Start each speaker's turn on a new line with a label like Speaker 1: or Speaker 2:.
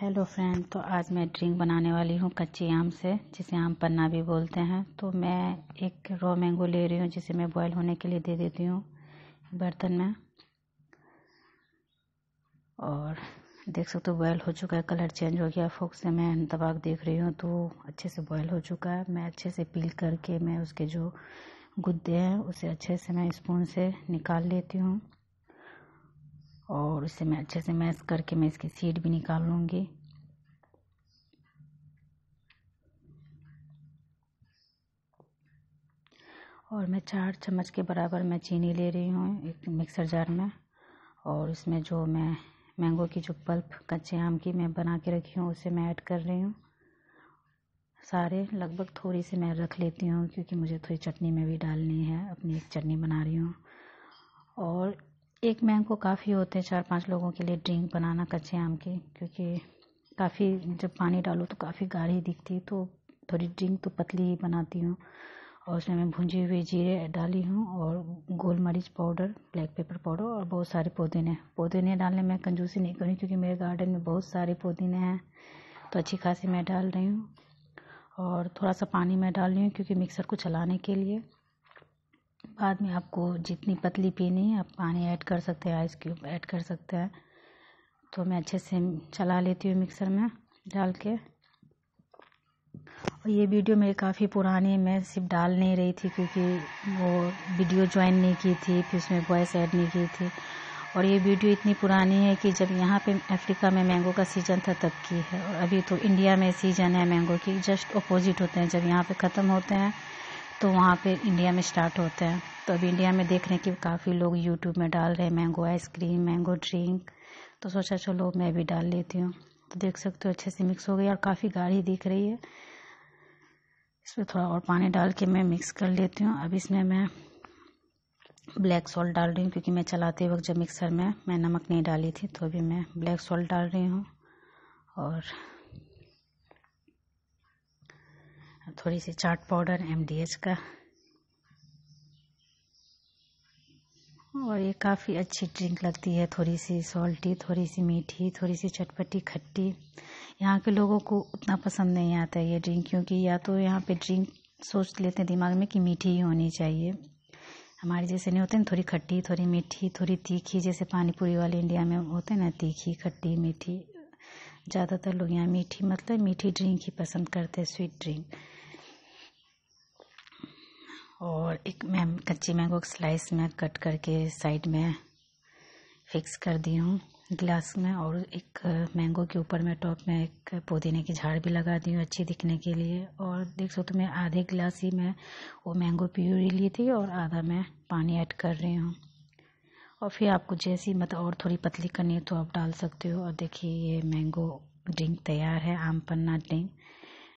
Speaker 1: hello friend तो आज मैं ड्रिंक बनाने वाली हूँ कच्चे आम से जिसे आम पन्ना भी बोलते हैं तो मैं एक रॉ मैंगो ले रही हूँ जिसे मैं बॉयल होने के लिए दे देती हूँ बर्तन में और देख सकते हो बॉईल हो चुका है कलर चेंज हो गया फोक से मैं दबा देख रही हूँ तो अच्छे से बॉयल हो चुका है मैं अच्छे से पील करके मैं उसके जो गुद्दे हैं उसे अच्छे से मैं स्पून से निकाल लेती हूँ और इसे मैं अच्छे से मैश करके मैं इसकी सीड भी निकाल लूँगी और मैं चार चम्मच के बराबर मैं चीनी ले रही हूँ एक मिक्सर जार में और इसमें जो मैं मैंगो की जो पल्प कच्चे आम की मैं बना के रखी हूँ उसे मैं ऐड कर रही हूँ सारे लगभग थोड़ी सी मैं रख लेती हूँ क्योंकि मुझे थोड़ी चटनी में भी डालनी है अपनी एक चटनी बना रही हूँ और एक मैम को काफ़ी होते हैं चार पांच लोगों के लिए ड्रिंक बनाना कच्चे आम के क्योंकि काफ़ी जब पानी डालो तो काफ़ी गाढ़ी दिखती है तो थोड़ी ड्रिंक तो पतली ही बनाती हूँ और उसमें मैं भुंजे हुए जीरे डाली हूँ और गोल मरीच पाउडर ब्लैक पेपर पाउडर और बहुत सारे पुदीने पुदीने डालने में कंजूसी नहीं करी क्योंकि मेरे गार्डन में बहुत सारे पुदीने हैं तो अच्छी खासी मैं डाल रही हूँ और थोड़ा सा पानी मैं डाल रही हूँ क्योंकि मिक्सर को चलाने के लिए बाद में आपको जितनी पतली पीनी है आप पानी ऐड कर सकते हैं आइस क्यूब ऐड कर सकते हैं तो मैं अच्छे से चला लेती हूँ मिक्सर में डाल के और ये वीडियो मेरी काफ़ी पुरानी मैं सिर्फ डाल नहीं रही थी क्योंकि वो वीडियो ज्वाइन नहीं की थी फिर उसमें वॉइस ऐड नहीं की थी और ये वीडियो इतनी पुरानी है कि जब यहाँ पे अफ्रीका में मैंगो का सीज़न था तब की है और अभी तो इंडिया में सीज़न है मैंगो की जस्ट अपोजिट होते हैं जब यहाँ पे ख़त्म होते हैं तो वहाँ पे इंडिया में स्टार्ट होते हैं तो अभी इंडिया में देख रहे हैं कि काफ़ी लोग यूट्यूब में डाल रहे हैं मैंगो आइसक्रीम मैंगो ड्रिंक तो सोचा चलो मैं भी डाल लेती हूँ तो देख सकते हो अच्छे से मिक्स हो गई और काफ़ी गाढ़ी दिख रही है इसमें थोड़ा और पानी डाल के मैं मिक्स कर लेती हूँ अब इसमें मैं ब्लैक सॉल्ट डाल रही हूँ क्योंकि मैं चलाते वक्त जब मिक्सर में मैं नमक नहीं डाली थी तो अभी मैं ब्लैक सॉल्ट डाल रही हूँ और थोड़ी सी चाट पाउडर एमडीएच का और ये काफ़ी अच्छी ड्रिंक लगती है थोड़ी सी सॉल्टी थोड़ी सी मीठी थोड़ी सी चटपटी खट्टी यहाँ के लोगों को उतना पसंद नहीं आता है ये ड्रिंक क्योंकि या तो यहाँ पे ड्रिंक सोच लेते हैं दिमाग में कि मीठी ही होनी चाहिए हमारे जैसे नहीं होते ना थोड़ी खट्टी थोड़ी मीठी थोड़ी तीखी जैसे पानी पूरी वाले इंडिया में होते ना तीखी खट्टी मीठी ज़्यादातर लोग यहाँ मीठी मतलब मीठी ड्रिंक ही पसंद करते हैं स्वीट ड्रिंक और एक मैम कच्ची मैंगो स्लाइस में कट करके साइड में फिक्स कर दी हूँ गिलास में और एक मैंगो के ऊपर मैं टॉप में एक पुदीने की झाड़ भी लगा दी हूँ अच्छी दिखने के लिए और देख सो तो मैं आधे गिलास ही मैं वो मैंगो प्यूरी ली थी और आधा मैं पानी ऐड कर रही हूँ और फिर आपको जैसी मतलब और थोड़ी पतली करनी है तो आप डाल सकते हो और देखिए ये मैंगो ड्रिंक तैयार है आम पन्ना ड्रिंक